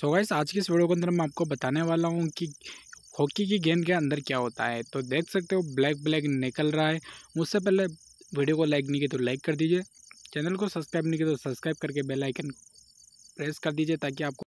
सो so guys आज की इस वीडियो के अंदर मैं आपको बताने वाला हूँ कि हॉकी की गेंद के अंदर क्या होता है तो देख सकते हो ब्लैक ब्लैक निकल रहा है उससे पहले वीडियो को लाइक नहीं किया तो लाइक कर दीजिए चैनल को सब्सक्राइब नहीं किया तो सब्सक्राइब करके बेल आइकन प्रेस कर दीजिए ताकि आपको